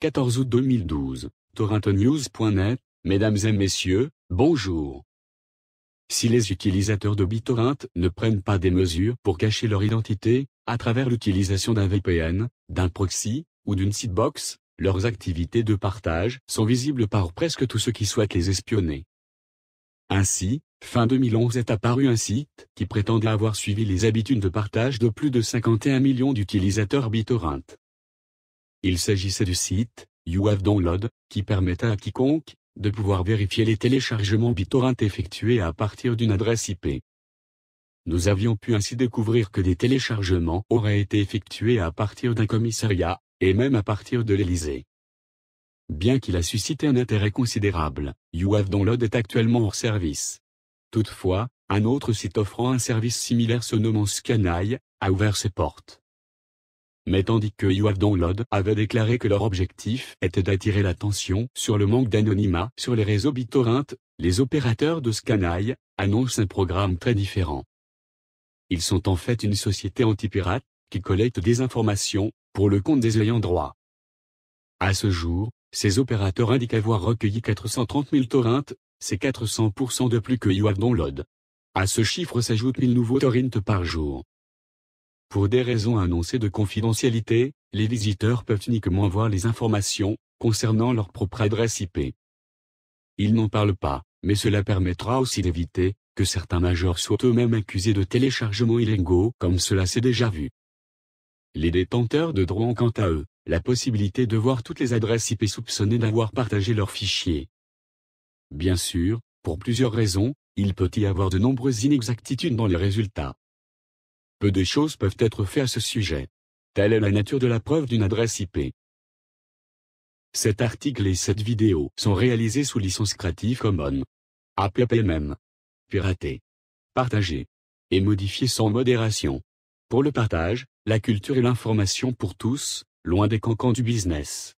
14 août 2012, torrentnews.net, Mesdames et Messieurs, bonjour. Si les utilisateurs de BitTorrent ne prennent pas des mesures pour cacher leur identité, à travers l'utilisation d'un VPN, d'un proxy, ou d'une sitebox, leurs activités de partage sont visibles par presque tous ceux qui souhaitent les espionner. Ainsi, fin 2011 est apparu un site qui prétendait avoir suivi les habitudes de partage de plus de 51 millions d'utilisateurs BitTorrent. Il s'agissait du site uav Download, qui permettait à quiconque de pouvoir vérifier les téléchargements BitTorrent effectués à partir d'une adresse IP. Nous avions pu ainsi découvrir que des téléchargements auraient été effectués à partir d'un commissariat, et même à partir de l'Élysée. Bien qu'il a suscité un intérêt considérable, You Download est actuellement hors service. Toutefois, un autre site offrant un service similaire se nommant ScanaI a ouvert ses portes mais tandis que You Download avait déclaré que leur objectif était d'attirer l'attention sur le manque d'anonymat sur les réseaux BitTorrent, les opérateurs de Scanai annoncent un programme très différent. Ils sont en fait une société antipirate, qui collecte des informations, pour le compte des ayants droit. À ce jour, ces opérateurs indiquent avoir recueilli 430 000 torrents, c'est 400% de plus que You Download. À ce chiffre s'ajoutent 1000 nouveaux torrents par jour. Pour des raisons annoncées de confidentialité, les visiteurs peuvent uniquement voir les informations concernant leur propre adresse IP. Ils n'en parlent pas, mais cela permettra aussi d'éviter que certains majeurs soient eux-mêmes accusés de téléchargements illégaux comme cela s'est déjà vu. Les détenteurs de droits ont quant à eux la possibilité de voir toutes les adresses IP soupçonnées d'avoir partagé leurs fichiers. Bien sûr, pour plusieurs raisons, il peut y avoir de nombreuses inexactitudes dans les résultats. Peu de choses peuvent être faites à ce sujet. Telle est la nature de la preuve d'une adresse IP. Cet article et cette vidéo sont réalisés sous licence Creative Commons. APPMM. Pirater. Partager. Et modifier sans modération. Pour le partage, la culture et l'information pour tous, loin des cancans du business.